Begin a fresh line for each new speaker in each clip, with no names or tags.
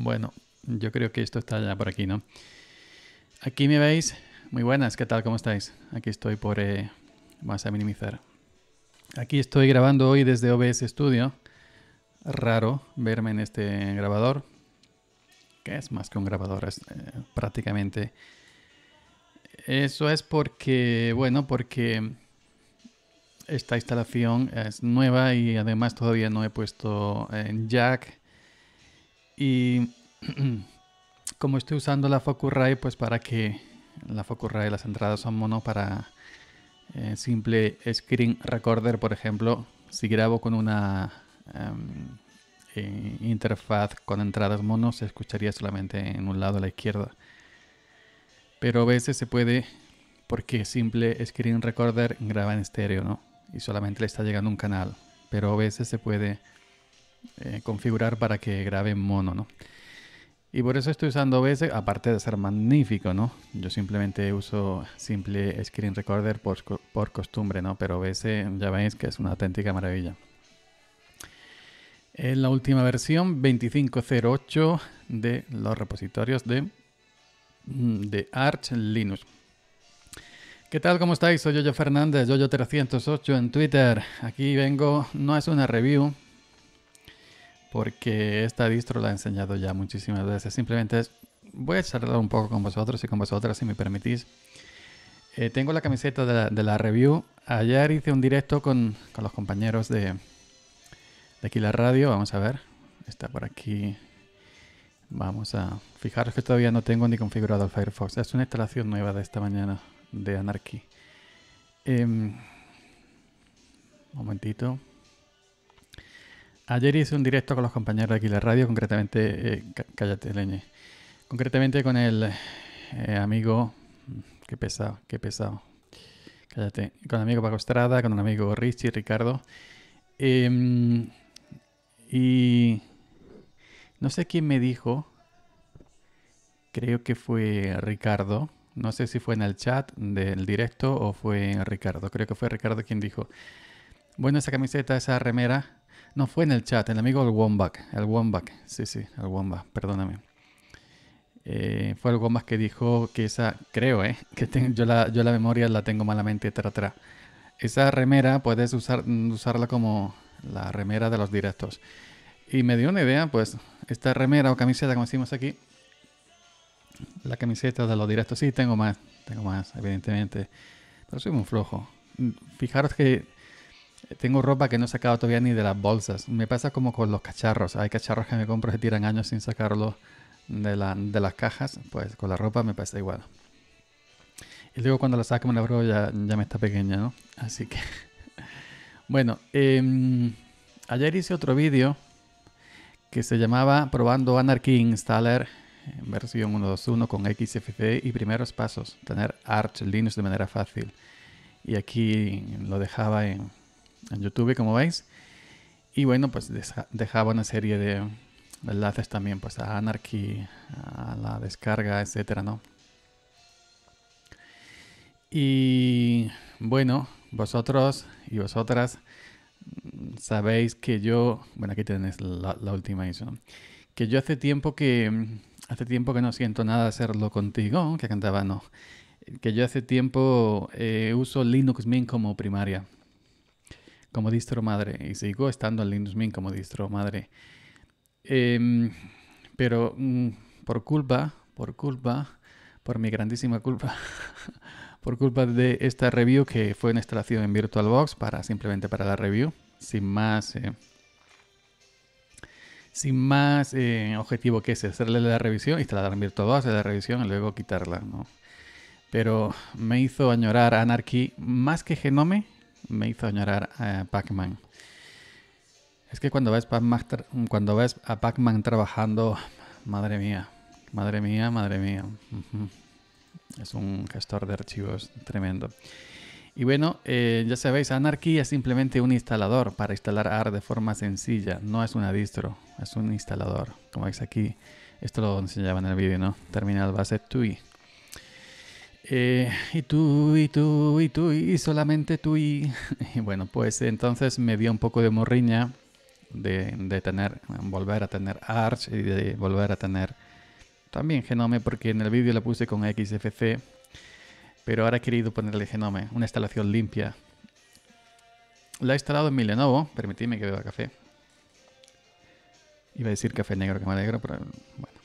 Bueno, yo creo que esto está ya por aquí, ¿no? Aquí me veis. Muy buenas, ¿qué tal? ¿Cómo estáis? Aquí estoy por... Eh... Vamos a minimizar. Aquí estoy grabando hoy desde OBS Studio. Raro verme en este grabador. Que es más que un grabador, es, eh, prácticamente... Eso es porque, bueno, porque esta instalación es nueva y además todavía no he puesto en jack y como estoy usando la Focusrite, pues para que la Focusrite, las entradas son mono para eh, simple screen recorder, por ejemplo, si grabo con una em, eh, interfaz con entradas mono, se escucharía solamente en un lado a la izquierda. Pero a veces se puede, porque simple screen recorder graba en estéreo, ¿no? Y solamente le está llegando un canal. Pero a veces se puede eh, configurar para que grabe en mono, ¿no? Y por eso estoy usando OBS, aparte de ser magnífico, ¿no? Yo simplemente uso simple screen recorder por, costumbre, Pero OBS ya veis que es una auténtica maravilla. En la última versión 2508 de los repositorios de, mm, de Arch Linux. ¿Qué tal? ¿Cómo estáis? Soy yo Fernández, Yoyo308 en Twitter. Aquí vengo, no es una review, porque esta distro la he enseñado ya muchísimas veces. Simplemente voy a charlar un poco con vosotros y con vosotras, si me permitís. Eh, tengo la camiseta de la, review. Ayer hice un directo con, con los compañeros de, de aquí la radio. Vamos a ver. Está por aquí. Vamos a... Fijaros que todavía no tengo ni configurado el Firefox. Es una instalación nueva de esta mañana de Anarchy. Em, un momentito. Ayer hice un directo con los compañeros de la Radio, concretamente, eh, cállate, leñe. Concretamente con el eh, amigo, qué pesado, qué pesado. Cállate, con el amigo Paco Estrada, con un amigo Richie, Ricardo. Em, y no sé quién me dijo, creo que fue Ricardo, no sé si fue en el chat del directo o fue Ricardo, creo que fue Ricardo quien dijo, bueno, esa camiseta, esa remera, no fue en el chat, el amigo el wombat, El wombat, sí, sí, el wombat. perdóname. Eh, fue el wombat que dijo que esa, creo, eh, que yo, la, memoria la tengo malamente, tra, tra. Esa remera puedes usar, usarla como la remera de los directos. Y me dio una idea, pues, esta remera o camiseta, como decimos aquí, la camiseta de los directos, sí, tengo más, tengo más, evidentemente, pero soy muy flojo. Fijaros que tengo ropa que no he sacado todavía ni de las bolsas. Me pasa como con los cacharros. Hay cacharros que me compro que tiran años sin sacarlos de, las cajas. Pues con la ropa me pasa igual. Y luego cuando la saco me la pruebo ya, me está pequeña, ¿no? Así que... bueno, em, ayer hice otro vídeo que se llamaba Probando Anarchy Installer en versión 1.2.1 con XFCE y primeros pasos. Tener Arch Linux de manera fácil. Y aquí lo dejaba en en YouTube, como veis. Y bueno, pues dejaba una serie de enlaces también pues a Anarchy, a la descarga, etcétera, ¿no? Y bueno, vosotros y vosotras mm, sabéis que yo, bueno, aquí tenéis la, última ISO, que yo hace tiempo que hace tiempo que no siento nada hacerlo contigo, que cantaba no, que yo hace tiempo eh, uso Linux Mint como primaria como distro madre y sigo estando en Linux Mint como distro madre. Em, pero mm, por culpa, por culpa, por mi grandísima culpa, por culpa de esta review que fue una instalación en VirtualBox para simplemente para la review, sin más, eh, sin más eh, objetivo que ese, hacerle la revisión, instalar en VirtualBox, hacer la revisión y luego quitarla, ¿no? Pero me hizo añorar Anarchy más que Genome, me hizo llorar a Pac-Man. Es que cuando ves, cuando ves a Pac-Man trabajando, madre mía, madre mía, madre mía. Es un gestor de archivos tremendo. Y bueno, eh, ya sabéis, Anarchy es simplemente un instalador para instalar AR de forma sencilla. No es una distro, es un instalador. Como veis aquí, esto lo enseñaba en el vídeo, ¿no? Terminal Base TUI. Eh, y tú, y tú, y tú, y solamente tú, y... bueno, pues entonces me dio un poco de morriña de, tener, volver a tener Arch y de volver a tener también Genome, porque en el vídeo la puse con XFC, pero ahora he querido ponerle Genome, una instalación limpia. La he instalado en mi Lenovo, permitidme que beba café. Iba a decir café negro, que me alegro, pero bueno.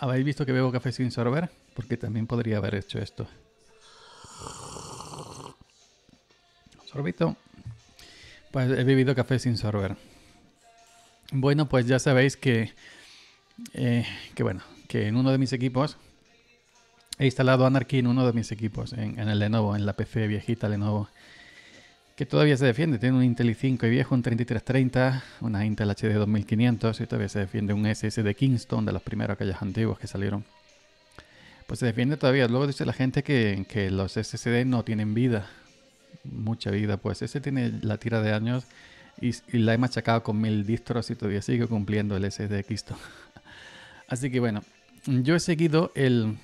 Habéis visto que bebo café sin sorber, porque también podría haber hecho esto. Sorbito. Pues he bebido café sin sorber. Bueno, pues ya sabéis que, eh, bueno, que en uno de mis equipos he instalado Anarchy en uno de mis equipos, en, en el Lenovo, en la PC viejita Lenovo que todavía se defiende. Tiene un Intel i5 viejo, un 3330, una Intel HD 2500 y todavía se defiende un SSD Kingston de los primeros aquellos antiguos que salieron. Pues se defiende todavía. Luego dice la gente que, que los SSD no tienen vida, mucha vida. Pues ese tiene la tira de años y, la he machacado con mil distros y todavía sigue cumpliendo el SSD Kingston. Así que bueno, yo he seguido el...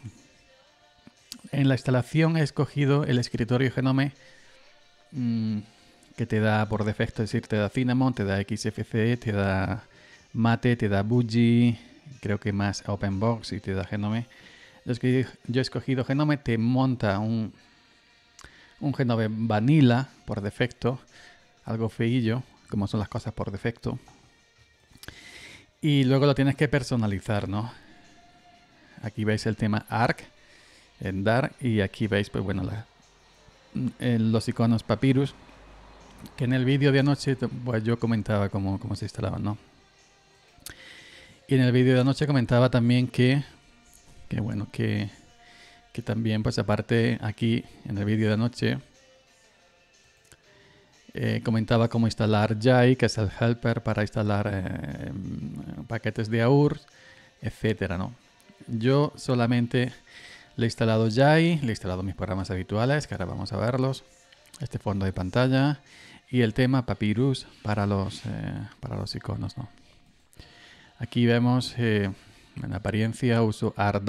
En la instalación he escogido el escritorio Genome Mm, que te da por defecto, es decir, te da Cinnamon, te da XFCE, te da Mate, te da Buggy, creo que más OpenBox y te da Genome. Yo he escogido Genome, te monta un, un Genome Vanilla por defecto, algo feillo, como son las cosas por defecto. Y luego lo tienes que personalizar, ¿no? Aquí veis el tema ARC en DAR y aquí veis, pues bueno, la, los iconos Papyrus, que en el vídeo de anoche pues yo comentaba cómo, se instalaban, ¿no? Y en el vídeo de anoche comentaba también que, que bueno, que, que también pues aparte aquí en el vídeo de anoche eh, comentaba cómo instalar Jai, que es el helper para instalar eh, paquetes de AUR, etcétera, ¿no? Yo solamente le he instalado Jai, le he instalado mis programas habituales, que ahora vamos a verlos, este fondo de pantalla y el tema Papyrus para los, eh, para los iconos. Aquí vemos eh, en apariencia uso Art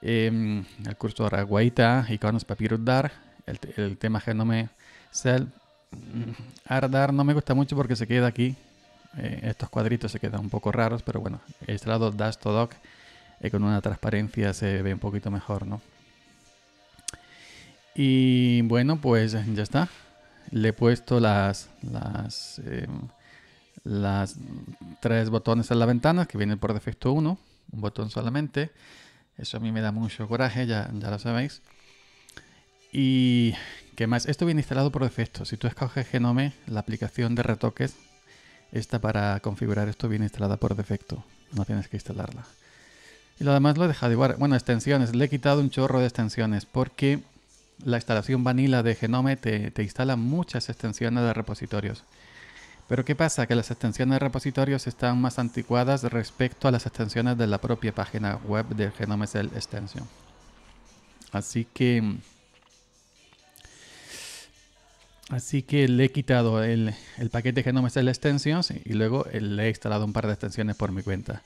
em, el curso Araguaita, iconos Papyrus Dark, el, tema Genome Cell. Mm, Art no me gusta mucho porque se queda aquí. Eh, estos cuadritos se quedan un poco raros, pero bueno, he instalado Dastodoc. Eh, con una transparencia se ve un poquito mejor, ¿no? Y bueno, pues ya está. Le he puesto las, las, em, tres botones en la ventana, que vienen por defecto uno, un botón solamente. Eso a mí me da mucho coraje, ya, lo sabéis. Y qué más, esto viene instalado por defecto. Si tú escoges Genome, la aplicación de retoques, esta para configurar esto viene instalada por defecto. No tienes que instalarla. Y lo demás lo he dejado igual. Bueno, extensiones. Le he quitado un chorro de extensiones porque la instalación vanilla de Genome te, instala muchas extensiones de repositorios. Pero ¿qué pasa? Que las extensiones de repositorios están más anticuadas respecto a las extensiones de la propia página web de Genome Cell Extension. Así que... Así que le he quitado el, el paquete Genome Cell Extensions y luego le he instalado un par de extensiones por mi cuenta.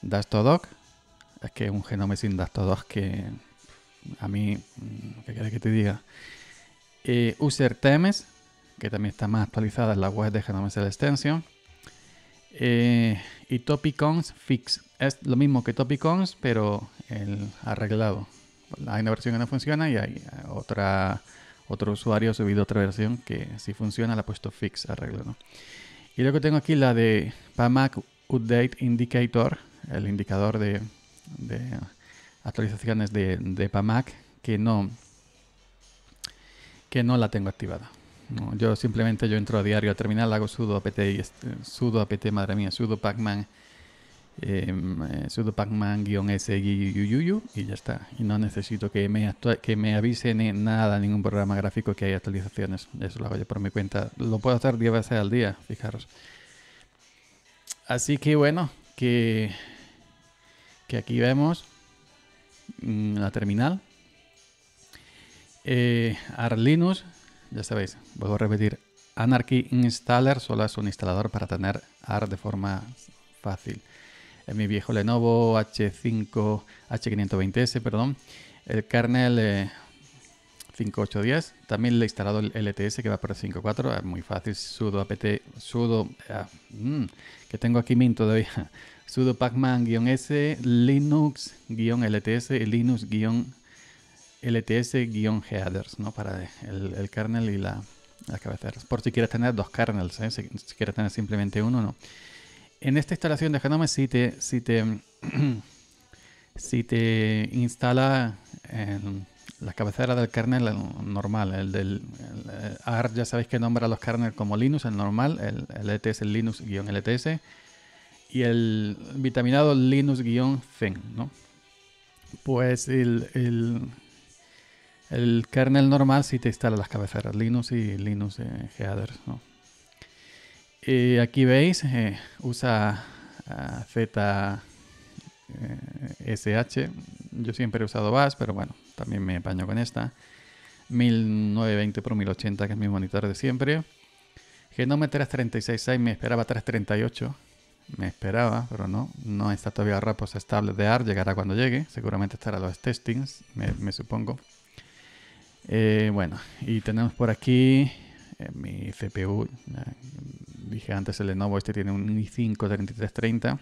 Dastodoc, es que es un genome sin datos 2 que a mí, ¿qué mm, quieres que te diga? Eh, User que también está más actualizada en la web de Genome Extension. Eh, y Topicons Fix. Es lo mismo que Topicons, pero el arreglado. Hay una versión que no funciona y hay eh, otra, otro usuario ha subido otra versión que si funciona la ha puesto Fix, arreglo. Y luego tengo aquí la de PAMAC Update Indicator, el indicador de de actualizaciones de, de PAMAC que no, que no la tengo activada. yo simplemente yo entro a diario al terminal, hago sudo apt, y este, sudo apt, madre mía, sudo pacman, em, eh, sudo pacman guión s y ya está. Y no necesito que me, que me avisen en nada, ningún programa gráfico que hay actualizaciones. Eso lo hago yo por mi cuenta. Lo puedo hacer 10 veces al día, fijaros. Así que bueno, que que aquí vemos mm, la terminal. Eh, Arlinux, ya sabéis, vuelvo a repetir, Anarchy Installer solo es un instalador para tener AR de forma fácil. En mi viejo Lenovo H5, H520S, perdón, el kernel 5810, eh, también le he instalado el LTS que va por 5.4, es muy fácil, sudo apt, sudo, ah, mm, que tengo aquí Mint todavía, sudo pacman-s linux-lts linux-lts-headers, ¿no? Para el, kernel y la, las cabeceras. Por si quieres tener dos kernels, ¿eh? si, quieres tener simplemente uno, no. En esta instalación de Genome si te, si te, si te instala eh, la cabecera del kernel normal, el del AR ya sabéis que nombra los kernels como Linux, el normal, el, LTS, e el Linux-LTS, y el vitaminado Linux-Fen, ¿no? Pues el, el, el, kernel normal si te instala las cabeceras Linux y Linux headers, eh, ¿no? Y aquí veis, eh, usa ZSH. Ah, eh, Yo siempre he usado BAS, pero bueno, también me apaño con esta. 1920 por 1080, que es mi monitor de siempre. Genome 336.6, me esperaba 338 me esperaba, pero no, no está todavía Rapos estable de AR, llegará cuando llegue, seguramente estará los testings, me, supongo. Eh, bueno, y tenemos por aquí eh, mi CPU, dije antes el Lenovo, este tiene un i5-3330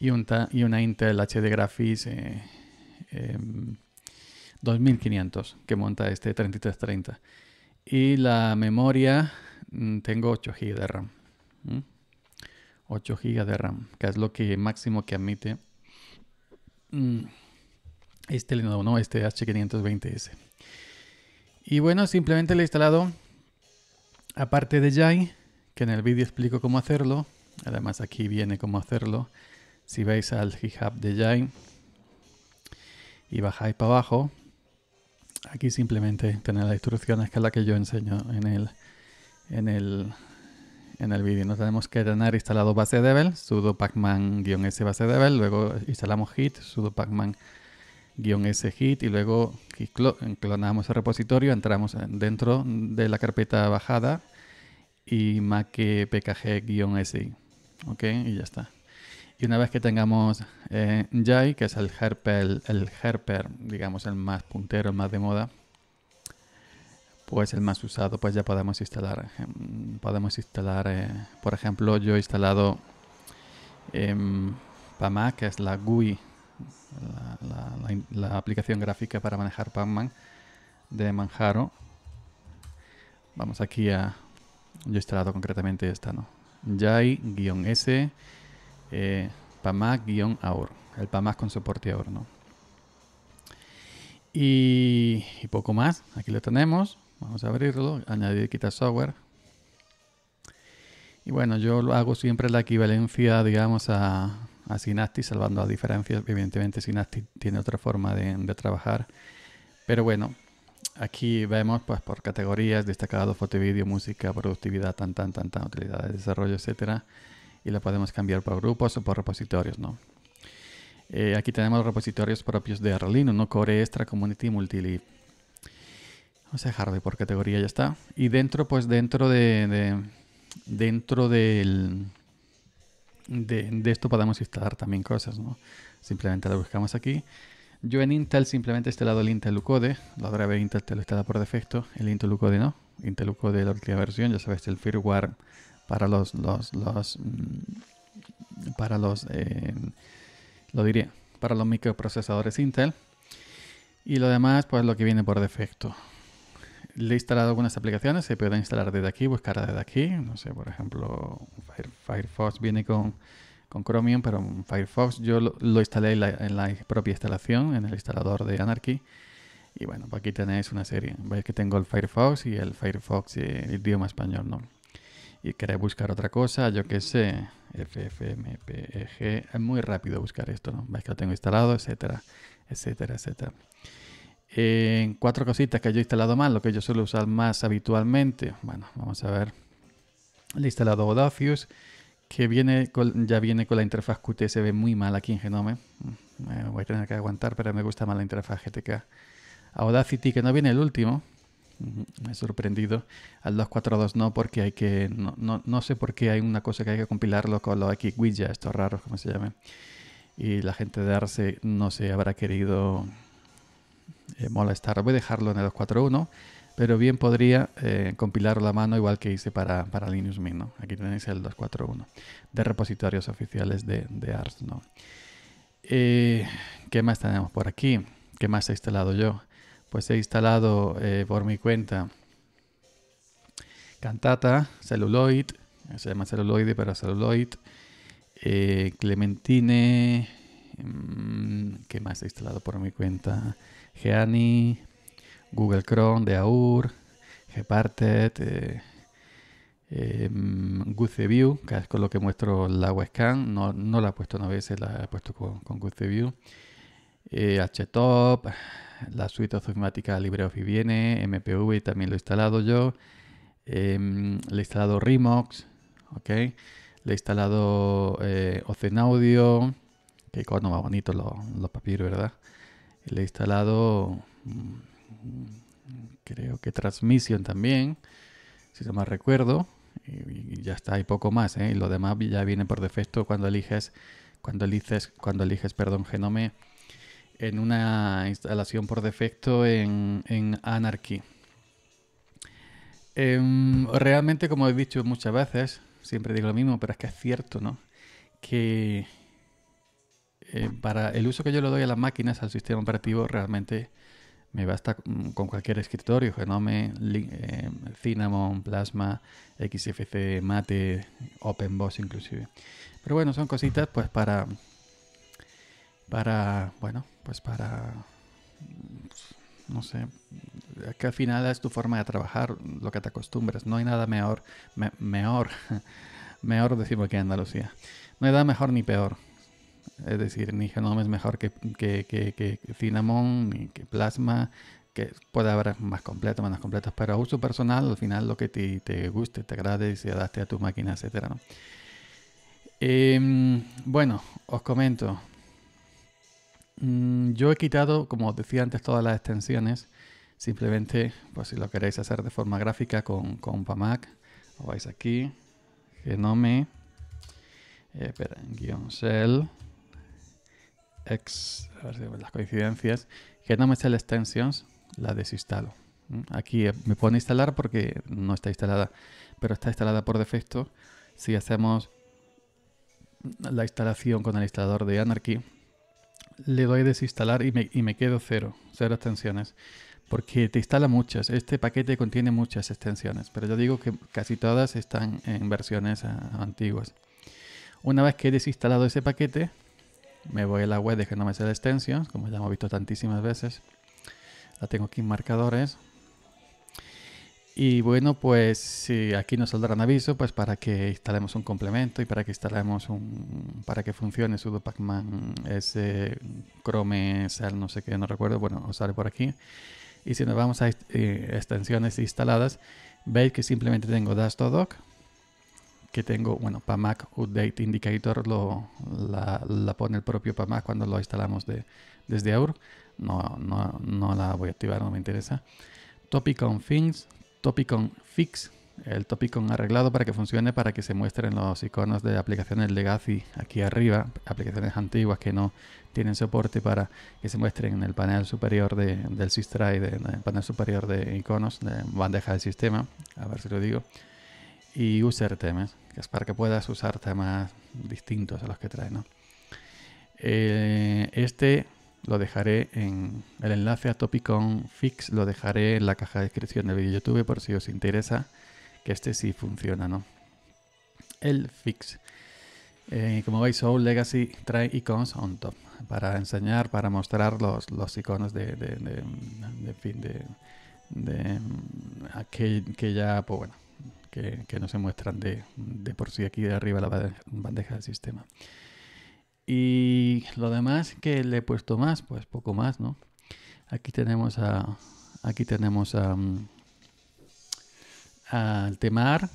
y, un y una Intel HD Graphics 2500 eh, em, que monta este 3330. Y la memoria, mm, tengo 8 GB de RAM. 8 GB de RAM, que es lo que máximo que admite mm, este Lenovo, este H520S. Y bueno, simplemente le he instalado, aparte de Jai, que en el vídeo explico cómo hacerlo, además aquí viene cómo hacerlo, si vais al GitHub de Jai y bajáis para abajo, aquí simplemente tenéis la instrucción a escala la que yo enseño en el, en el en el vídeo. No tenemos que tener instalado base Devel, sudo pacman-s base Devel, luego instalamos hit, sudo pacman-s hit, y luego clonamos el repositorio, entramos dentro de la carpeta bajada y make pkg-si. Ok, y ya está. Y una vez que tengamos Jai, eh, que es el herper, el herper, digamos el más puntero, el más de moda, pues el más usado, pues ya podemos instalar. Podemos instalar, eh, por ejemplo, yo he instalado eh, PAMAC, que es la GUI, la, aplicación gráfica para manejar Pamman de Manjaro. Vamos aquí a... Yo he instalado concretamente esta, ¿no? Jai-S eh, PAMAC-AUR. El PAMAC con soporte AUR, ¿no? y poco más. Aquí lo tenemos Vamos a abrirlo, añadir quitar software. Y bueno, yo lo hago siempre la equivalencia, digamos, a, a Synaptic, salvando las diferencias. Evidentemente Synaptic tiene otra forma de, trabajar. Pero bueno, aquí vemos pues por categorías, destacado, foto vídeo, música, productividad, tan, tan, tan, tan, de desarrollo, etc. Y la podemos cambiar por grupos o por repositorios, ¿no? Eh, aquí tenemos repositorios propios de Arlino, ¿no? Core Extra, Community, Multilib. Vamos a dejarlo por categoría, ya está. Y dentro, pues dentro de, dentro del, de, de, esto podemos instalar también cosas, ¿no? Simplemente lo buscamos aquí. Yo en Intel simplemente he instalado el Intel Ucode. La otra Intel te lo instala por defecto. El Intel Ucode no. Intel Ucode la última versión, ya sabes, el firmware para los, los, los mm, para los, eh, lo diría, para los microprocesadores Intel. Y lo demás, pues lo que viene por defecto. Le he instalado algunas aplicaciones, se pueden instalar desde aquí, buscar desde aquí. No sé, por ejemplo, Firefox viene con, Chromium, pero Firefox yo lo, instalé en la, propia instalación, en el instalador de Anarchy. Y bueno, pues aquí tenéis una serie. Veis que tengo el Firefox y el Firefox el idioma español, ¿no? Y queréis buscar otra cosa, yo qué sé, FFmpeg. Es muy rápido buscar esto, ¿no? Veis que lo tengo instalado, etcétera, etcétera, etcétera en cuatro cositas que yo he instalado mal, lo que yo suelo usar más habitualmente. Bueno, vamos a ver. Le he instalado Audacious, que viene ya viene con la interfaz Qt, se ve muy mal aquí en Genome. Mm, voy a tener que aguantar, pero me gusta más la interfaz GTK. Audacity, que no viene el último. Mm, me he sorprendido. Al 242 no, porque hay que. No, sé por qué hay una cosa que hay que compilarlo con los X estos raros, como se llaman. Y la gente de Arce no se habrá querido eh, mola estar. Voy a dejarlo en el 241, pero bien podría eh, compilarlo a mano igual que hice para, para Linux Mint. Aquí tenéis el 241 de repositorios oficiales de, de ARS. Eh, ¿Qué más tenemos por aquí? ¿Qué más he instalado yo? Pues he instalado por mi cuenta Cantata, Celluloid, se llama Celluloid, pero Celluloid, Clementine, mm, ¿qué más he instalado por mi cuenta? Geani, Google Chrome de AUR, Gparted, eh, em, GuceView, que es con lo que muestro la webcam. No, no la he puesto una vez, la he puesto con, con GuceView. HTOP, eh, la suite automática LibreOffice viene, MPV también lo he instalado yo. Em, le he instalado Remox, ¿ok? Le he instalado eh, Ocean Audio, qué va más bonito los papiros, ¿verdad? Le he instalado, mm, creo que transmisión también, si no mal recuerdo. Y, ya está, hay poco más. ¿eh? Y lo demás ya viene por defecto cuando eliges, cuando eliges, cuando eliges, perdón, Genome en una instalación por defecto en, Anarchy. Em, realmente, como he dicho muchas veces, siempre digo lo mismo, pero es que es cierto, ¿no? Que eh, para el uso que yo le doy a las máquinas, al sistema operativo, realmente me basta con cualquier escritorio, Genome, eh, Cinnamon, Plasma, XFC, Mate, OpenBoss inclusive. Pero bueno, son cositas pues para, para, bueno, pues para, no sé, que al final es tu forma de trabajar, lo que te acostumbras. No hay nada mejor, mejor, mejor decimos que en Andalucía. No hay nada mejor ni peor es decir, ni Genome es mejor que, que, que, Cinnamon, ni que Plasma, que puede haber más completos, menos completos, pero a uso personal, al final lo que te, guste, te agrade, se adapte a tu máquina, etcétera, em, bueno, os comento. Mm, yo he quitado, como os decía antes, todas las extensiones. Simplemente, pues si lo queréis hacer de forma gráfica con, PAMAC, os vais aquí, genome, eh, guión cell, las coincidencias, que no me sale extensions, la desinstalo. ¿Mm? Aquí eh, me pone instalar porque no está instalada, pero está instalada por defecto. Si hacemos la instalación con el instalador de Anarchy, le doy desinstalar y me, y me quedo cero, cero extensiones. Porque te instala muchas. Este paquete contiene muchas extensiones, pero yo digo que casi todas están en versiones ah, antiguas. Una vez que he desinstalado ese paquete, me voy a la web de dejándome hacer extensions, como ya hemos visto tantísimas veces. La tengo aquí en marcadores. Y bueno, pues si aquí nos saldrán aviso pues para que instalemos un complemento y para que instalemos un para que funcione sudo pacman ese Chrome sal no sé qué, no recuerdo, bueno, os sale por aquí. Y si nos vamos a eh, extensiones instaladas, veis que simplemente tengo Dash que tengo, bueno, PAMAC Update Indicator lo, la, pone el propio PAMAC cuando lo instalamos desde Aur. No, no, la voy a activar, no me interesa. Topic on Things, Topic Fix, el Topic arreglado para que funcione, para que se muestren los iconos de aplicaciones Legacy aquí arriba, aplicaciones antiguas que no tienen soporte para que se muestren en el panel superior del SysTry, en el panel superior de iconos, de bandeja del sistema, a ver si lo digo, y user para que puedas usar temas distintos a los que trae, eh, este lo dejaré en el enlace a Topicon Fix, lo dejaré en la caja de descripción del vídeo YouTube por si os interesa que este sí funciona, ¿no? El Fix. Eh, como veis, Soul Legacy trae icons on top para enseñar, para mostrar los, iconos de, de, fin, de, de aquel que ya, pues bueno, que, no se muestran de, por sí aquí de arriba la bandeja, del sistema. Y lo demás que le he puesto más, pues poco más, ¿no? Aquí tenemos a aquí tenemos a, mm, al temar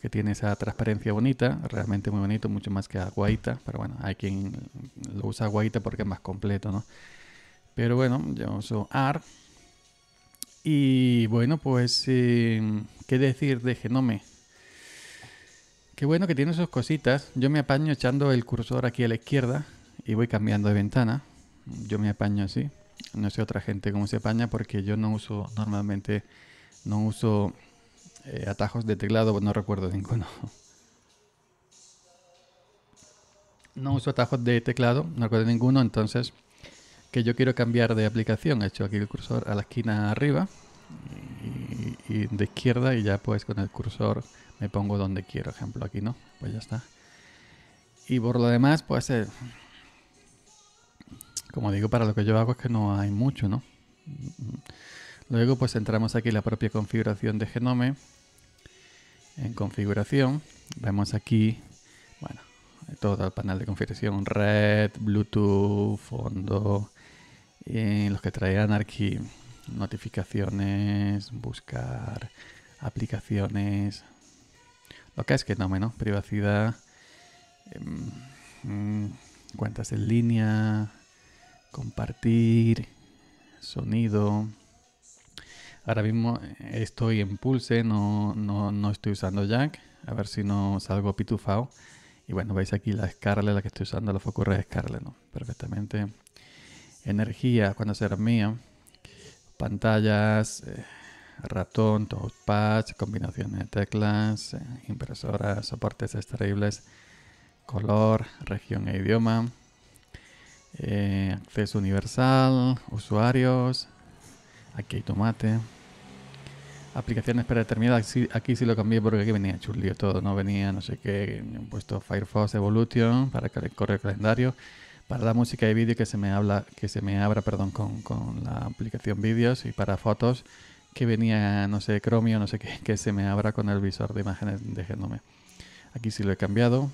que tiene esa transparencia bonita, realmente muy bonito, mucho más que a pero bueno, hay quien lo usa guaita porque es más completo, ¿no? Pero bueno, yo uso AR, y bueno, pues, em, ¿qué decir de Genome? Qué bueno que tiene sus cositas. Yo me apaño echando el cursor aquí a la izquierda y voy cambiando de ventana. Yo me apaño así. No sé otra gente cómo se apaña porque yo no uso normalmente, no uso eh, atajos de teclado, no recuerdo ninguno. No uso atajos de teclado, no recuerdo ninguno, entonces que yo quiero cambiar de aplicación. He hecho aquí el cursor a la esquina arriba y, de izquierda y ya pues con el cursor me pongo donde quiero. Ejemplo, aquí no, pues ya está. Y por lo demás, pues eh, como digo, para lo que yo hago es que no hay mucho, ¿no? Luego pues entramos aquí en la propia configuración de Genome. En configuración, vemos aquí, bueno, todo el panel de configuración, red, bluetooth, fondo, en eh, los que trae Anarchy notificaciones, buscar aplicaciones, lo que es que no menos, privacidad, em, mm, cuentas en línea, compartir, sonido. Ahora mismo estoy en Pulse, no, no, estoy usando Jack, a ver si no salgo pitufao. Y bueno, veis aquí la Scarlet, la que estoy usando, la Focus Red Scarlet, ¿no? Perfectamente energía cuando se mía Pantallas, ratón eh, ratón, touchpad, combinaciones de teclas, eh, impresoras, soportes extraíbles, color, región e idioma, eh, acceso universal, usuarios, aquí hay tomate, aplicaciones predeterminadas, aquí sí lo cambié porque aquí venía chulio todo, no venía no sé qué, he puesto Firefox Evolution para que corre el calendario, para la música de vídeo que se me habla, que se me abra perdón, con, la aplicación vídeos y para fotos que venía, no sé, o no sé qué, que se me abra con el visor de imágenes de Aquí sí lo he cambiado.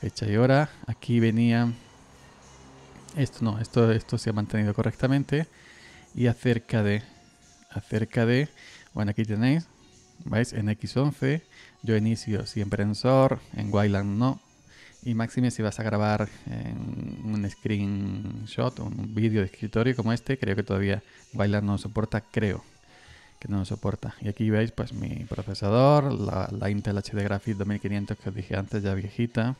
Fecha y hora. Aquí venía. Esto no, esto, esto se ha mantenido correctamente. Y acerca de. Acerca de. Bueno, aquí tenéis. ¿Veis? En X11. Yo inicio siempre en SOR. En Wayland no. Y máxime si vas a grabar un screenshot, un vídeo de escritorio como este, creo que todavía Bailar no soporta, creo que no lo soporta. Y aquí veis pues mi procesador, la, Intel HD Graphics 2500 que os dije antes, ya viejita,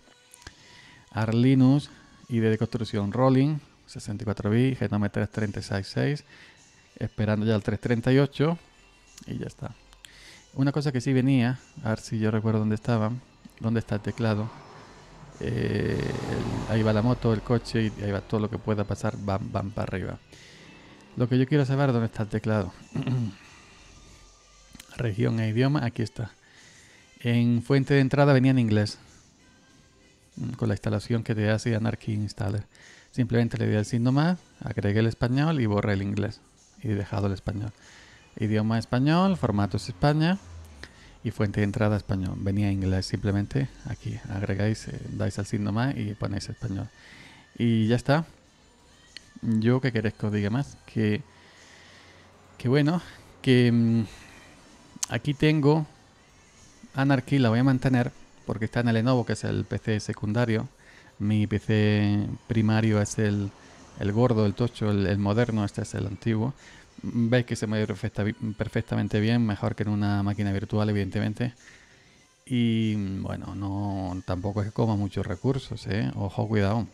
Arlinus, ID de construcción Rolling, 64 b Genome 3366, esperando ya el 338 y ya está. Una cosa que sí venía, a ver si yo recuerdo dónde estaba, dónde está el teclado, eh, ahí va la moto, el coche, y ahí va todo lo que pueda pasar, van, para arriba. Lo que yo quiero saber dónde está el teclado. Región e idioma, aquí está. En fuente de entrada venía en inglés, mm, con la instalación que te hace Anarchy Installer. Simplemente le di al signo más, agregué el español y borré el inglés. Y dejado el español. Idioma español, formato es España fuente de entrada español. Venía inglés, simplemente aquí agregáis, eh, dais al signo más y ponéis español. Y ya está. Yo que queréis que os diga más, que, que bueno, que mm, aquí tengo Anarchy, la voy a mantener porque está en el Lenovo, que es el PC secundario. Mi PC primario es el, el gordo, el tocho, el moderno, este es el antiguo Veis que se mueve perfectamente bien, mejor que en una máquina virtual, evidentemente. Y bueno, no tampoco es que coma muchos recursos, ¿eh? Ojo, cuidado.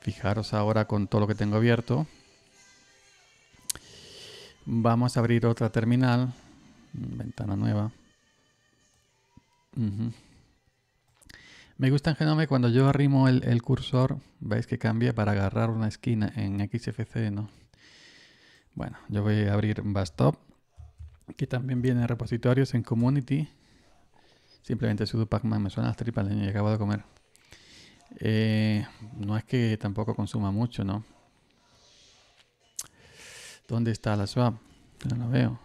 Fijaros ahora con todo lo que tengo abierto. Vamos a abrir otra terminal. Ventana nueva. Me gusta en Genome cuando yo arrimo el, el cursor, veis que cambia para agarrar una esquina en xfc ¿no? Bueno, yo voy a abrir Bastop, que también viene en repositorios, en Community. Simplemente sudo Pacman, me suena las tripas, y acabo de comer. Eh, no es que tampoco consuma mucho, ¿no? ¿Dónde está la swap? No la veo.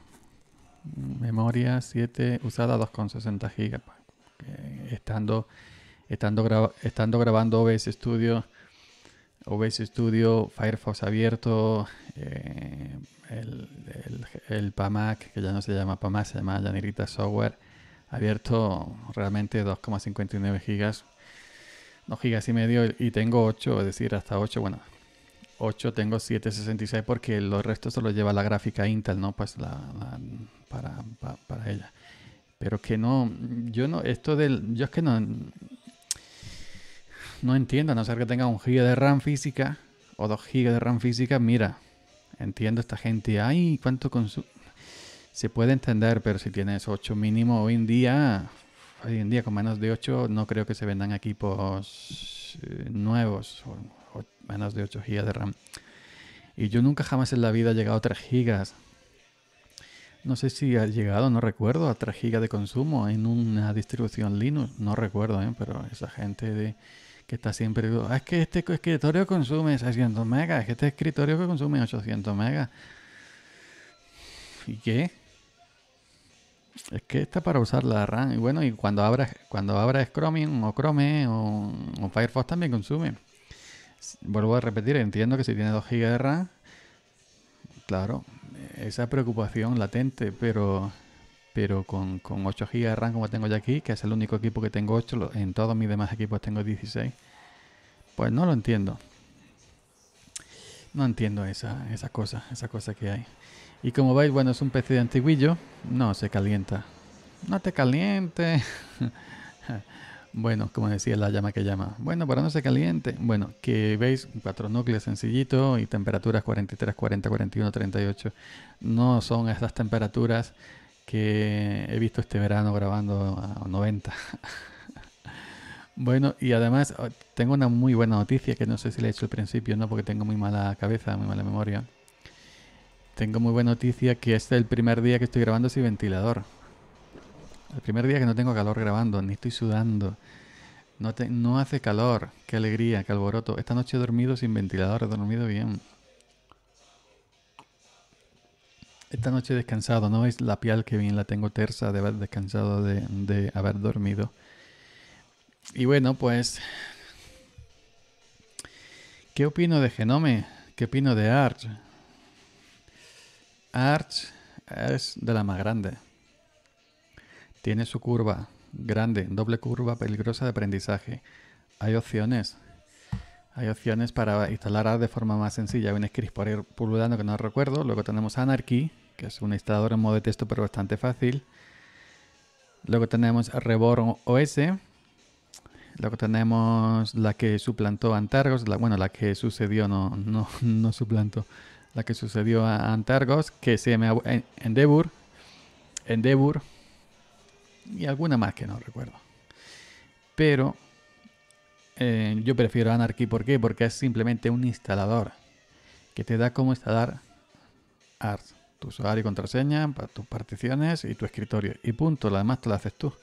Memoria 7 usada 2,60 GB. Eh, estando, estando, estando grabando OBS Studio OBS Studio, Firefox abierto, eh, el, PAMAC, que ya no se llama PAMAC, se llama Llanerita Software, abierto realmente 2,59 gigas, 2 gigas y medio, y tengo 8, es decir, hasta 8, bueno, 8 tengo 766 porque los restos se los lleva la gráfica Intel, ¿no? Pues la, para ella pero que no, yo no, esto del, yo es que no, no entiendo, a no ser que tenga un giga de RAM física o dos gigas de RAM física, mira, entiendo esta gente, ay, cuánto consumo. Se puede entender, pero si tienes 8 mínimo hoy en día, hoy en día con menos de 8 no creo que se vendan equipos eh, nuevos o, menos de 8 gigas de RAM. Y yo nunca jamás en la vida he llegado a 3 gigas. No sé si ha llegado, no recuerdo, a 3 gigas de consumo en una distribución Linux. No recuerdo, eh, pero esa gente de que está siempre, es que este escritorio consume 600 megas, es que este escritorio consume 800 megas. ¿Y qué? Es que está para usar la RAM. Y bueno, y cuando abras, cuando abras Chromium o Chrome o, o Firefox también consume. Vuelvo a repetir, entiendo que si tiene 2 GB de RAM, claro, esa preocupación latente, pero pero con, 8 GB de RAM como tengo ya aquí, que es el único equipo que tengo 8, en todos mis demás equipos tengo 16, pues no lo entiendo. No entiendo esa, esa cosa, esa cosa que hay. Y como veis, bueno, es un PC de antiguillo, no se calienta. No te caliente. bueno, como decía la llama que llama. Bueno, para no se caliente. Bueno, que veis, cuatro núcleos sencillito y temperaturas 43, 40, 41, 38. No son esas temperaturas que he visto este verano grabando a 90. bueno, y además oh, tengo una muy buena noticia que no sé si la he hecho al principio, no, porque tengo muy mala cabeza, muy mala memoria. Tengo muy buena noticia que este es el primer día que estoy grabando sin ventilador. El primer día que no tengo calor grabando, ni estoy sudando. No, no hace calor. Qué alegría, qué alboroto. Esta noche he dormido sin ventilador, he dormido bien. Esta noche he descansado, ¿no? Es la pial que bien la tengo tersa de haber descansado, de, haber dormido. Y bueno, pues... ¿Qué opino de Genome? ¿Qué opino de Arch? Arch es de la más grande. Tiene su curva grande, doble curva peligrosa de aprendizaje. Hay opciones. Hay opciones para instalar Arch de forma más sencilla. Hay un script por ir pululando que no recuerdo. Luego tenemos Anarchy, que es un instalador en modo de texto pero bastante fácil. Luego tenemos Reborn OS. Luego tenemos la que suplantó a Antargos, bueno, la que sucedió, no, no, no suplantó, la que sucedió a Antargos, que se llama Endeavor, Endeavor y alguna más que no recuerdo. Pero eh, yo prefiero Anarchy, ¿por qué? Porque es simplemente un instalador que te da como instalar ARS tu usuario y contraseña, para tus particiones y tu escritorio. Y punto, lo demás te lo haces tú.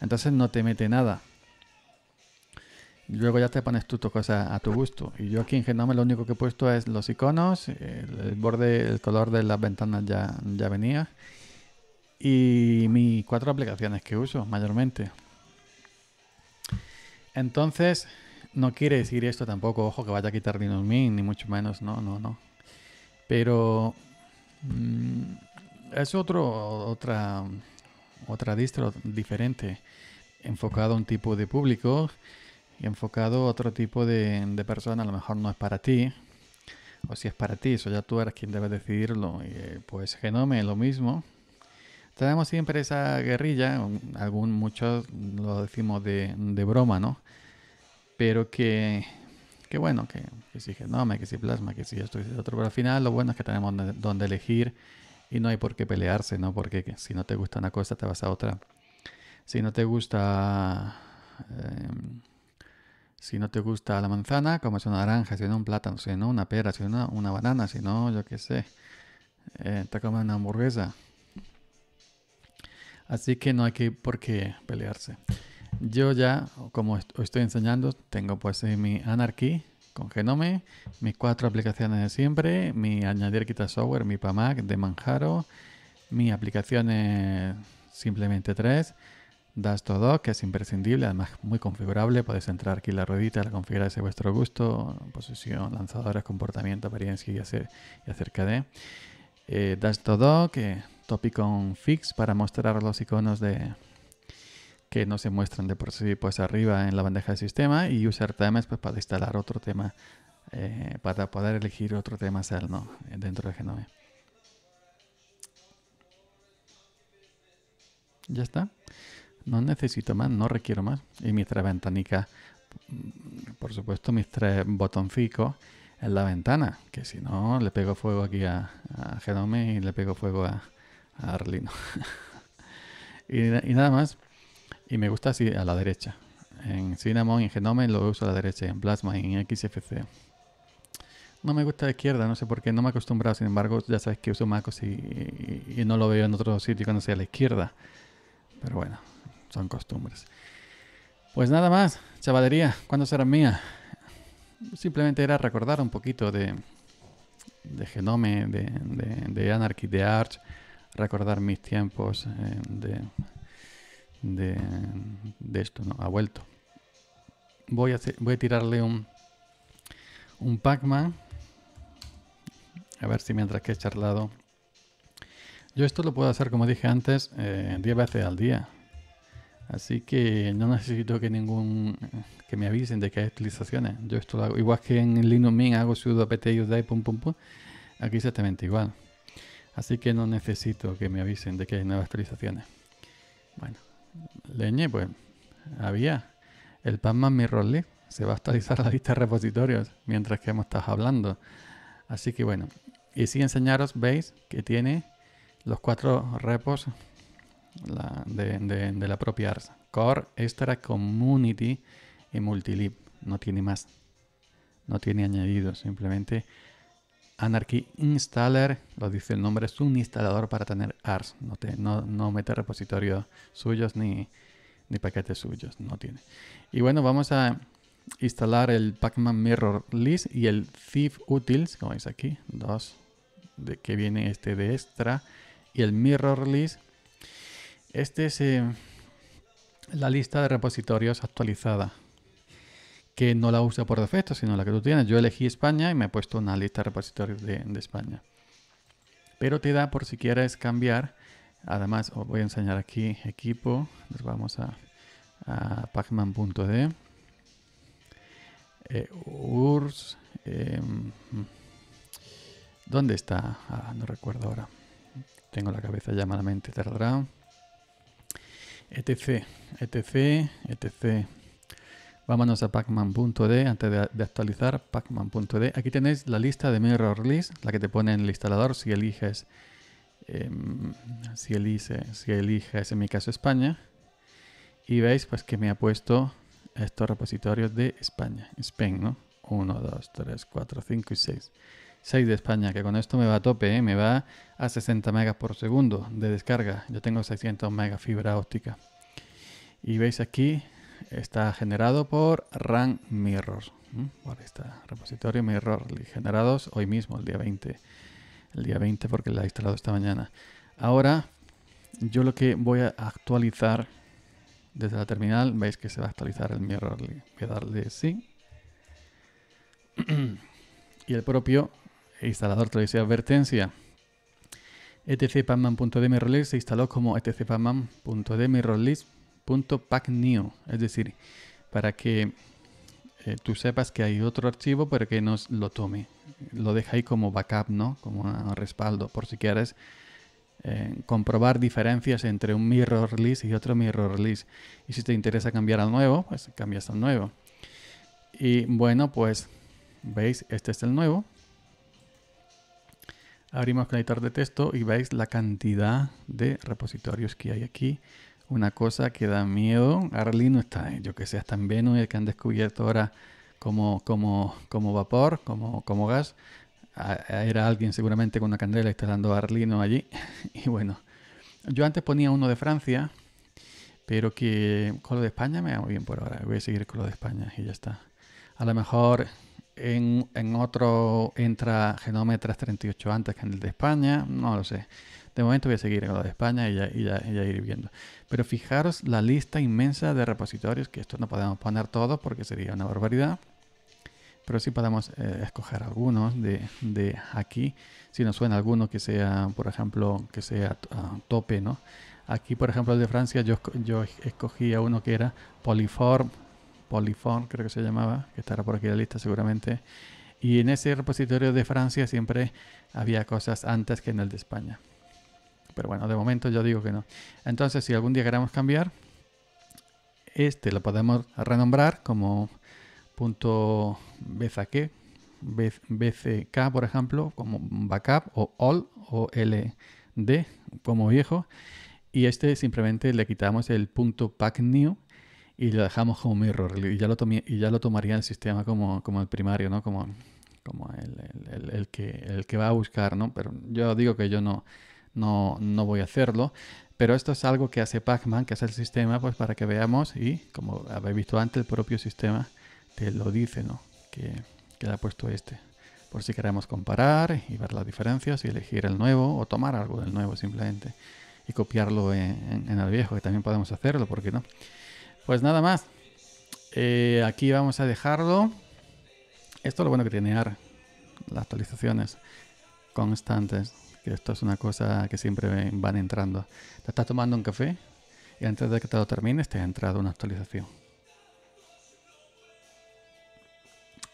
Entonces no te mete nada. Luego ya te pones tú tu cosa a tu gusto. Y yo aquí en Genome lo único que he puesto es los iconos, el, borde, el color de las ventanas ya, ya venía. Y mis cuatro aplicaciones que uso mayormente. Entonces, no quiere decir esto tampoco, ojo, que vaya a quitar Linux Mint, ni mucho menos, no, no, no. Pero Mm, es otro, otra, otra distro diferente, enfocado a un tipo de público y enfocado a otro tipo de, persona. A lo mejor no es para ti, o si es para ti, eso ya tú eres quien debes decidirlo. Y, eh, pues Genome es lo mismo. Tenemos siempre esa guerrilla, algún, muchos lo decimos de, de broma, ¿no? Pero que bueno, que, que si me que si plasma, que si esto, que si otro, pero al final lo bueno es que tenemos donde, elegir y no hay por qué pelearse, ¿no? Porque si no te gusta una cosa, te vas a otra. Si no te gusta... Em, si no te gusta la manzana, comes una naranja, si no un plátano, si no una pera, si no una banana, si no, yo qué sé, eh, te comes una hamburguesa. Así que no hay que por qué pelearse yo ya, como os estoy enseñando, tengo pues mi Anarchy con Genome, mis cuatro aplicaciones de siempre, mi añadir quita software, mi PAMAC de Manjaro, mis aplicaciones simplemente tres, das todo que es imprescindible, además muy configurable, podéis entrar aquí en la ruedita, la configuráis a vuestro gusto, posición, lanzadores, comportamiento, apariencia y, hacer, acerca de. Eh, Dash que Topicon Fix para mostrar los iconos de, que no se muestran de por sí pues arriba en la bandeja de sistema y usar temas pues para instalar otro tema eh, para poder elegir otro tema ¿no? dentro de Genome. Ya está. No necesito más, no requiero más. Y mis tres ventanicas, mm, por supuesto, mis tres botoncitos en la ventana, que si no le pego fuego aquí a, Genome y le pego fuego a, Arlino. y nada más. Y me gusta así a la derecha. En Cinnamon y en Genome lo uso a la derecha. En Plasma y en XFC. No me gusta la izquierda, no sé por qué, no me he acostumbrado. Sin embargo, ya sabes que uso MacOS y, no lo veo en otros sitio cuando sea a la izquierda. Pero bueno, son costumbres. Pues nada más, chavalería, ¿cuándo será mía? Simplemente era recordar un poquito de, de Genome, de, de, Anarchy, de Arch, recordar mis tiempos eh, de de, esto, ¿no? Ha vuelto. Voy a, hacer, voy a tirarle un, un pac A ver si mientras que he charlado. Yo esto lo puedo hacer, como dije antes, en eh, 10 veces al día. Así que no necesito que ningún que me avisen de que hay actualizaciones. Yo esto lo hago igual que en Linux Mint hago sudo apt y pum pum pum. Aquí exactamente igual. Así que no necesito que me avisen de que hay nuevas actualizaciones. Bueno, leñe, pues había el pan Mirror Se va a actualizar la lista de repositorios mientras que hemos estado hablando. Así que bueno, y si enseñaros, veis que tiene los cuatro repos de, la propia ARS. Core, Extra, Community y lib No tiene más. No tiene añadidos. Simplemente Anarchy Installer, lo dice el nombre, es un instalador para tener ARS. No, te, no, no mete repositorios suyos ni, paquetes suyos. No tiene. Y bueno, vamos a instalar el Pacman Mirror List y el Thief Utils, como veis aquí, dos de que viene este de extra y el Mirror List. Este es eh, la lista de repositorios actualizada que no la usa por defecto, sino la que tú tienes. Yo elegí España y me he puesto una lista de repositorios de, España. Pero te da por si quieres cambiar. Además, os voy a enseñar aquí equipo. Nos vamos a, a pacman.de. Eh, URSS. Em, ¿Dónde está? Ah, no recuerdo ahora. Tengo la cabeza ya malamente tardada. ETC, ETC, ETC. Vámonos a pacman.d antes de, de actualizar pacman.d. Aquí tenéis la lista de mirror list, la que te pone en el instalador si eliges, em, si, eliges si en mi caso España. Y veis pues que me ha puesto estos repositorios de España, Spain, ¿no? 1, 2, 3, 4, 5 y 6. 6 de España, que con esto me va a tope, ¿eh? me va a 60 megas por segundo de descarga. Yo tengo 600 megas fibra óptica. Y veis aquí Está generado por Run Mirror. Está Por este repositorio Mirror. Generados hoy mismo, el día 20. El día 20 porque la he instalado esta mañana. Ahora yo lo que voy a actualizar desde la terminal. Veis que se va a actualizar el Mirror. Voy a darle sí. y el propio instalador trae esa advertencia. etcpanman.dmirrorlist se instaló como etcpanman.dmirrorlist pack new es decir, para que eh, tú sepas que hay otro archivo, pero que no lo tome. Lo deja ahí como backup, ¿no? Como respaldo, por si quieres eh, comprobar diferencias entre un mirror release y otro mirror release. Y si te interesa cambiar al nuevo, pues cambias al nuevo. Y bueno, pues veis, este es el nuevo. Abrimos el editor de texto y veis la cantidad de repositorios que hay aquí una cosa que da miedo. Arlino está, yo que sé, está en Venus y que han descubierto ahora como, como, como vapor, como, como gas. era alguien seguramente con una candela instalando dando Arlino allí. Y bueno, yo antes ponía uno de Francia, pero que con lo de España me va muy bien por ahora. Voy a seguir con lo de España y ya está. A lo mejor en, otro entra genómetras 38 antes que en el de España, no lo sé. De momento voy a seguir en lo de España y ya, ir viendo. Pero fijaros la lista inmensa de repositorios, que esto no podemos poner todos porque sería una barbaridad. Pero sí podemos eh, escoger algunos de, aquí. Si nos suena alguno que sea, por ejemplo, que sea ah, tope, Aquí, por ejemplo, el de Francia, yo, yo escogía uno que era Polyform Polyphone, creo que se llamaba, que estará por aquí la lista seguramente. Y en ese repositorio de Francia siempre había cosas antes que en el de España. Pero bueno, de momento yo digo que no. Entonces, si algún día queremos cambiar, este lo podemos renombrar como punto .bzk, bck, por ejemplo, como backup o all o ld como viejo. Y este simplemente le quitamos el punto pack new y lo dejamos como error y ya lo, y ya lo tomaría el sistema como, como el primario, ¿no? Como, como el, que, el que va a buscar, ¿no? Pero yo digo que yo no, no, no voy a hacerlo. Pero esto es algo que hace Pacman, que hace el sistema, pues para que veamos y, como habéis visto antes, el propio sistema te lo dice, ¿no? Que, que le ha puesto este. Por si queremos comparar y ver las diferencias y elegir el nuevo o tomar algo del nuevo simplemente y copiarlo en, en el viejo, que también podemos hacerlo, ¿por qué no? Pues nada más. Eh, aquí vamos a dejarlo. Esto es lo bueno que tiene AR, las actualizaciones constantes, que esto es una cosa que siempre van entrando. Te estás tomando un café y antes de que te lo termines te ha entrado una actualización.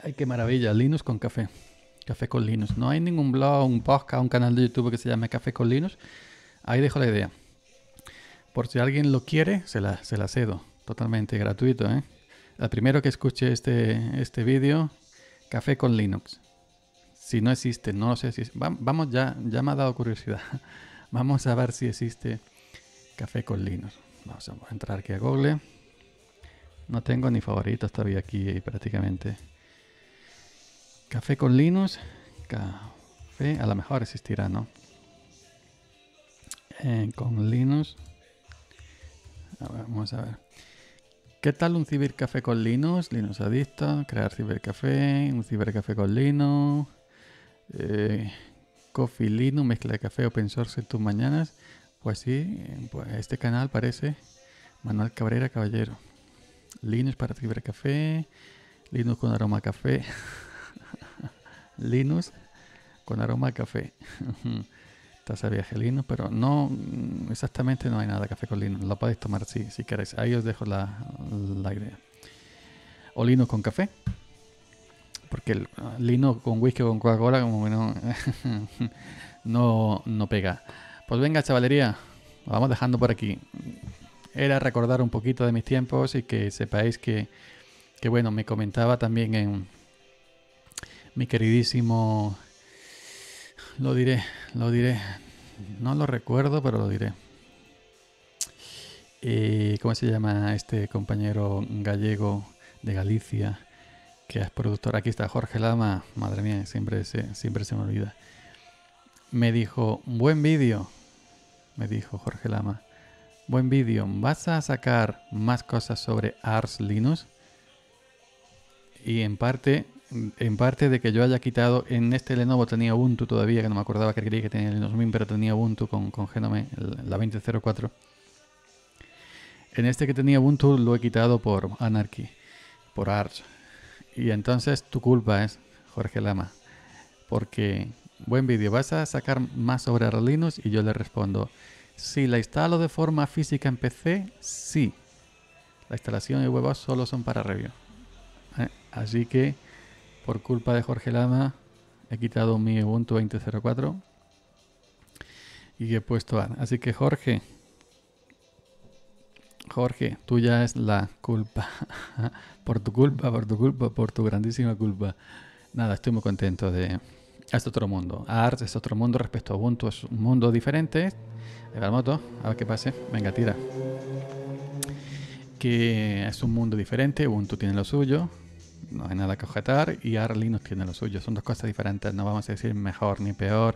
Ay, qué maravilla, Linux con café. Café con Linux. No hay ningún blog, un podcast, un canal de YouTube que se llame Café con Linux. Ahí dejo la idea. Por si alguien lo quiere, se se la cedo totalmente gratuito. ¿eh? El primero que escuche este, este vídeo, Café con Linux. Si no existe, no lo sé si Vamos, ya, ya me ha dado curiosidad. Vamos a ver si existe Café con Linux. Vamos a entrar aquí a Google. No tengo ni favoritos todavía aquí eh, prácticamente. Café con Linux. Café. A lo mejor existirá, ¿no? Eh, con Linux. vamos a ver. ¿Qué tal un cibercafé con Linux? Linus adicto, crear cibercafé, un cibercafé con Linux, eh, Coffee Linux, mezcla de café open source en tus mañanas. Pues sí, eh, pues este canal parece Manuel Cabrera Caballero. Linux para cibercafé, Linux con aroma café, Linux con aroma a café. Sabía de lino, pero no, mm, exactamente no hay nada de café con lino. Lo podéis tomar si, si queréis. Ahí os dejo la, la idea. O lino con café. Porque el ah, lino con whisky o con Coca-Cola como que no, no, pega. Pues venga, chavalería, vamos dejando por aquí. Era recordar un poquito de mis tiempos y que sepáis que, que bueno, me comentaba también en mi queridísimo lo diré, lo diré. No lo recuerdo, pero lo diré. Eh, ¿Cómo se llama este compañero gallego de Galicia que es productor? Aquí está Jorge Lama. Madre mía, siempre se, siempre se me olvida. Me dijo, buen vídeo. Me dijo Jorge Lama. Buen vídeo. ¿Vas a sacar más cosas sobre Ars Linux? Y en parte en parte de que yo haya quitado, en este Lenovo tenía Ubuntu todavía, que no me acordaba que quería que tenía Linux Mint, pero tenía Ubuntu con, con Genome, la 2004. En este que tenía Ubuntu lo he quitado por Anarchy, por Arch. Y entonces tu culpa es, Jorge Lama, porque buen vídeo, vas a sacar más sobre Linux y yo le respondo, si la instalo de forma física en PC, sí. La instalación y huevos solo son para review. ¿eh? Así que por culpa de Jorge Lama he quitado mi Ubuntu 20.04 y he puesto AR. Así que Jorge, Jorge, tuya es la culpa. por tu culpa, por tu culpa, por tu grandísima culpa. Nada, estoy muy contento de... Es otro mundo. ARS es otro mundo respecto a Ubuntu. Es un mundo diferente. La moto, a ver qué pase. Venga, tira. Que es un mundo diferente. Ubuntu tiene lo suyo no hay nada que objetar, y Arly nos tiene lo suyo. Son dos cosas diferentes, no vamos a decir mejor ni peor.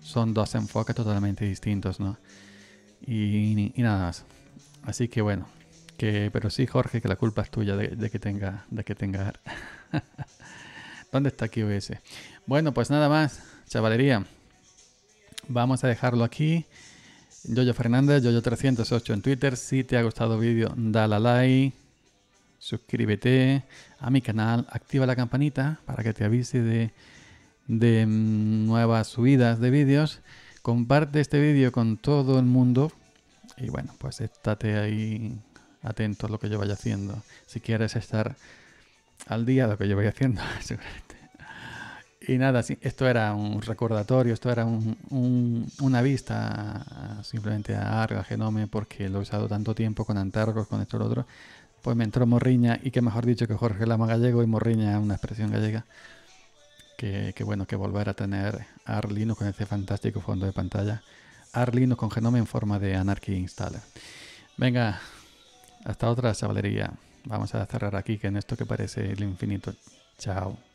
Son dos enfoques totalmente distintos, ¿no? Y, nada más. Así que bueno, que, pero sí, Jorge, que la culpa es tuya de, que tenga, de que tenga. ¿Dónde está QS? Bueno, pues nada más, chavalería. Vamos a dejarlo aquí. Yoyo Fernández, Yoyo308 en Twitter. Si te ha gustado el vídeo, dale a like suscríbete a mi canal, activa la campanita para que te avise de, mm, nuevas subidas de vídeos, comparte este vídeo con todo el mundo y bueno, pues estate ahí atento a lo que yo vaya haciendo. Si quieres estar al día de lo que yo vaya haciendo, seguramente. Y nada, esto era un recordatorio, esto era una vista simplemente a Arga Genome porque lo he usado tanto tiempo con Antargos, con esto y lo otro pues me entró Morriña y que mejor dicho que Jorge Lama Gallego y Morriña es una expresión gallega. Que, bueno, que volver a tener Arlinux con ese fantástico fondo de pantalla. Arlino con genoma en forma de Anarchy Installer. Venga, hasta otra chavalería. Vamos a cerrar aquí, que en esto que parece el infinito. Chao.